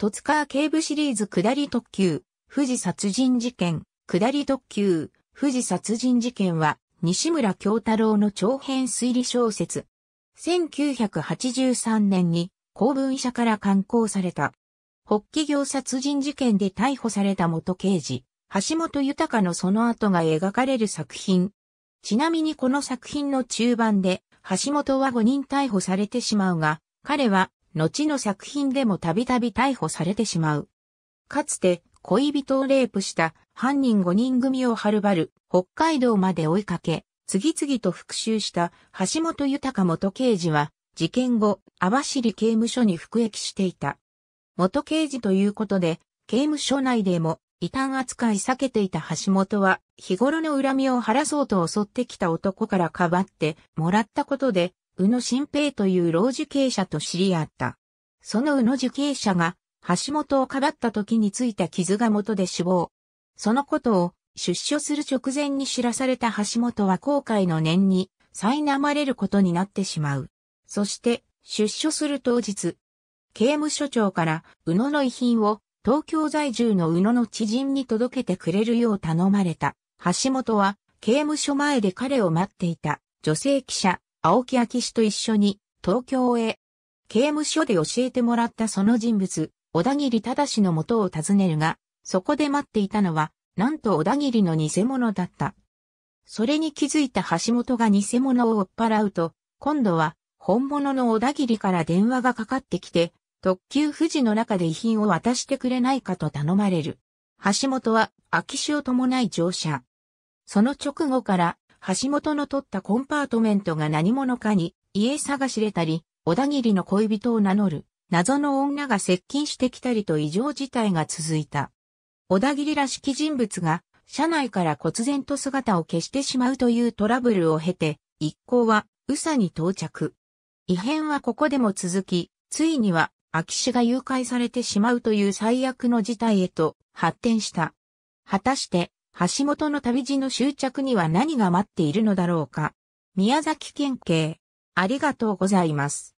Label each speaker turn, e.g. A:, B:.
A: 戸塚警部シリーズ下り特急、富士殺人事件、下り特急、富士殺人事件は、西村京太郎の長編推理小説。1983年に、公文医者から刊行された。北起業殺人事件で逮捕された元刑事、橋本豊のその後が描かれる作品。ちなみにこの作品の中盤で、橋本は5人逮捕されてしまうが、彼は後の作品でもたびたび逮捕されてしまう。かつて恋人をレイプした犯人5人組をはるばる北海道まで追いかけ、次々と復讐した橋本豊元刑事は事件後、網走刑務所に服役していた。元刑事ということで、刑務所内でも異端扱い避けていた橋本は日頃の恨みを晴らそうと襲ってきた男からかばってもらったことで宇野新平という老受刑者と知り合った。その宇野受刑者が、橋本をかばった時についた傷が元で死亡。そのことを、出所する直前に知らされた橋本は後悔の念に、苛まれることになってしまう。そして、出所する当日、刑務所長から、宇野の遺品を、東京在住の宇野の知人に届けてくれるよう頼まれた。橋本は、刑務所前で彼を待っていた、女性記者、青木昭氏と一緒に東京へ刑務所で教えてもらったその人物、小田切忠の元を訪ねるが、そこで待っていたのは、なんと小田切の偽物だった。それに気づいた橋本が偽物を追っ払うと、今度は本物の小田切から電話がかかってきて、特急富士の中で遺品を渡してくれないかと頼まれる。橋本は秋きを伴い乗車。その直後から橋本の取ったコンパートメントが何者かに家探しれたり、小田切の恋人を名乗る謎の女が接近してきたりと異常事態が続いた。小田切らしき人物が車内から忽然と姿を消してしまうというトラブルを経て、一行は宇佐に到着。異変はここでも続き、ついには秋氏が誘拐されてしまうという最悪の事態へと発展した。果たして橋本の旅路の終着には何が待っているのだろうか。宮崎県警、ありがとうございます。